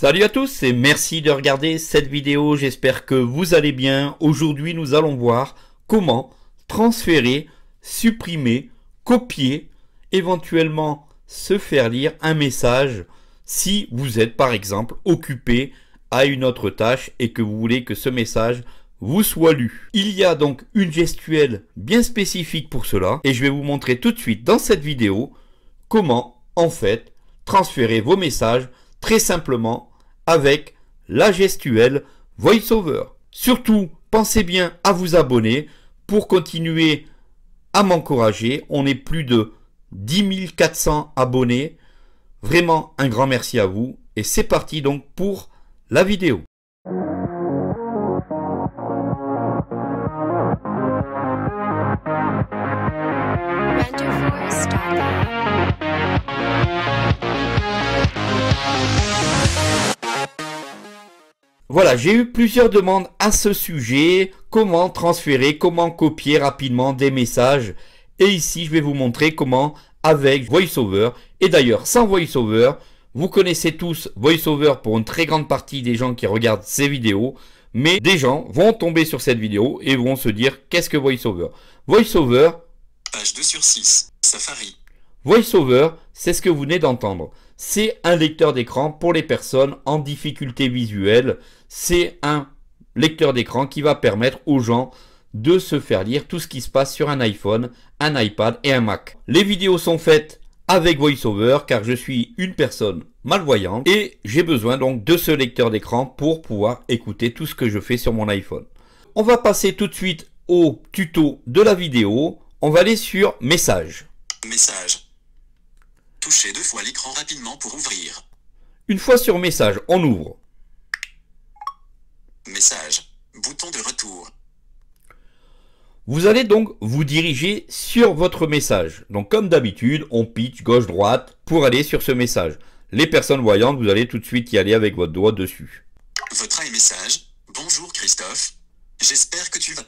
Salut à tous et merci de regarder cette vidéo, j'espère que vous allez bien. Aujourd'hui nous allons voir comment transférer, supprimer, copier, éventuellement se faire lire un message si vous êtes par exemple occupé à une autre tâche et que vous voulez que ce message vous soit lu. Il y a donc une gestuelle bien spécifique pour cela et je vais vous montrer tout de suite dans cette vidéo comment en fait transférer vos messages très simplement avec la gestuelle VoiceOver. Surtout, pensez bien à vous abonner pour continuer à m'encourager. On est plus de 10 400 abonnés. Vraiment un grand merci à vous. Et c'est parti donc pour la vidéo. Voilà, j'ai eu plusieurs demandes à ce sujet, comment transférer, comment copier rapidement des messages. Et ici, je vais vous montrer comment avec VoiceOver, et d'ailleurs sans VoiceOver, vous connaissez tous VoiceOver pour une très grande partie des gens qui regardent ces vidéos, mais des gens vont tomber sur cette vidéo et vont se dire qu'est-ce que VoiceOver VoiceOver, page 2 sur 6, Safari. VoiceOver, c'est ce que vous venez d'entendre c'est un lecteur d'écran pour les personnes en difficulté visuelle. C'est un lecteur d'écran qui va permettre aux gens de se faire lire tout ce qui se passe sur un iPhone, un iPad et un Mac. Les vidéos sont faites avec VoiceOver car je suis une personne malvoyante et j'ai besoin donc de ce lecteur d'écran pour pouvoir écouter tout ce que je fais sur mon iPhone. On va passer tout de suite au tuto de la vidéo. On va aller sur message. Message. Touchez deux fois l'écran rapidement pour ouvrir. Une fois sur message, on ouvre. Message. Bouton de retour. Vous allez donc vous diriger sur votre message. Donc comme d'habitude, on pitch gauche-droite pour aller sur ce message. Les personnes voyantes, vous allez tout de suite y aller avec votre doigt dessus. Votre message. Bonjour Christophe. J'espère que tu vas.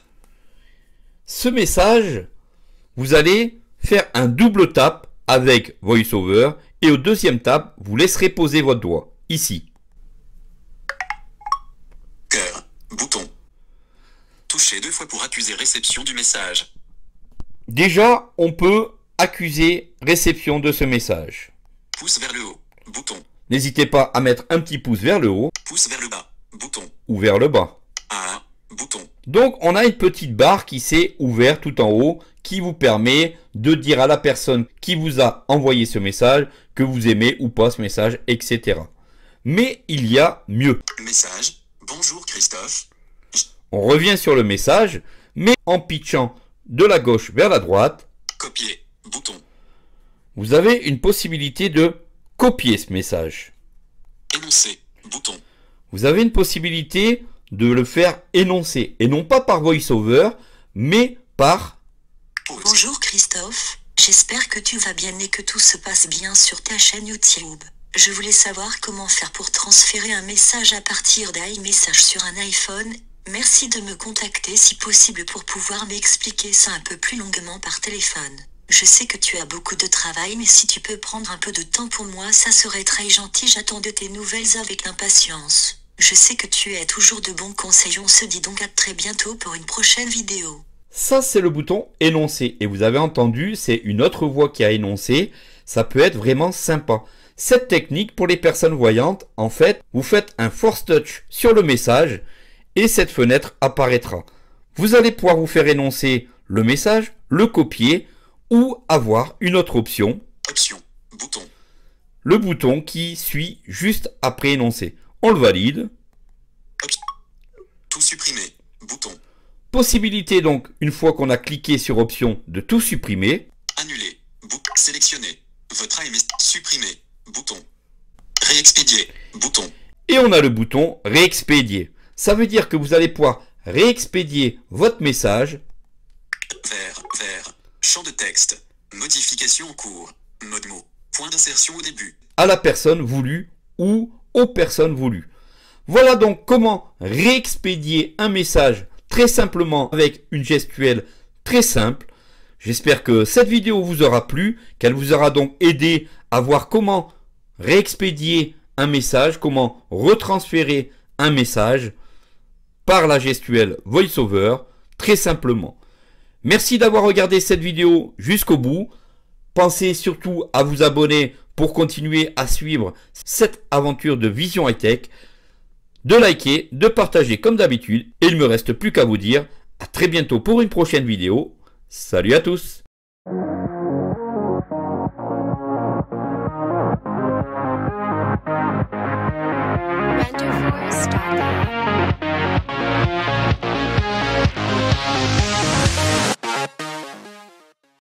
Ce message, vous allez faire un double tap avec VoiceOver et au deuxième tab, vous laisserez poser votre doigt, ici. bouton. Touchez deux fois pour accuser réception du message. Déjà, on peut accuser réception de ce message. le bouton. N'hésitez pas à mettre un petit pouce vers le haut. le bouton. Ou vers le bas. bouton. Donc, on a une petite barre qui s'est ouverte tout en haut qui vous permet de dire à la personne qui vous a envoyé ce message que vous aimez ou pas ce message, etc. Mais il y a mieux. Message. Bonjour Christophe. On revient sur le message, mais en pitchant de la gauche vers la droite. Copier. Bouton. Vous avez une possibilité de copier ce message. Énoncer. Bouton. Vous avez une possibilité de le faire énoncer. Et non pas par voiceover, mais par... Christophe, j'espère que tu vas bien et que tout se passe bien sur ta chaîne YouTube. Je voulais savoir comment faire pour transférer un message à partir d'iMessage sur un iPhone. Merci de me contacter si possible pour pouvoir m'expliquer ça un peu plus longuement par téléphone. Je sais que tu as beaucoup de travail mais si tu peux prendre un peu de temps pour moi ça serait très gentil j'attends de tes nouvelles avec impatience. Je sais que tu es toujours de bons conseils on se dit donc à très bientôt pour une prochaine vidéo. Ça, c'est le bouton énoncer. Et vous avez entendu, c'est une autre voix qui a énoncé. Ça peut être vraiment sympa. Cette technique, pour les personnes voyantes, en fait, vous faites un force touch sur le message et cette fenêtre apparaîtra. Vous allez pouvoir vous faire énoncer le message, le copier ou avoir une autre option. Option, bouton. Le bouton qui suit juste après énoncer. On le valide. Tout supprimer, bouton. Possibilité donc, une fois qu'on a cliqué sur option, de tout supprimer. Annuler. Sélectionner. Votre AMS. Supprimer. Bouton. Réexpédier. Bouton. Et on a le bouton réexpédier. Ça veut dire que vous allez pouvoir réexpédier votre message. Vers, vers, champ de texte, modification en cours, mode mot, point d'insertion au début. À la personne voulue ou aux personnes voulues. Voilà donc comment réexpédier un message très simplement avec une gestuelle très simple. J'espère que cette vidéo vous aura plu, qu'elle vous aura donc aidé à voir comment réexpédier un message, comment retransférer un message par la gestuelle VoiceOver, très simplement. Merci d'avoir regardé cette vidéo jusqu'au bout. Pensez surtout à vous abonner pour continuer à suivre cette aventure de Vision High Tech de liker, de partager comme d'habitude. Et il me reste plus qu'à vous dire à très bientôt pour une prochaine vidéo. Salut à tous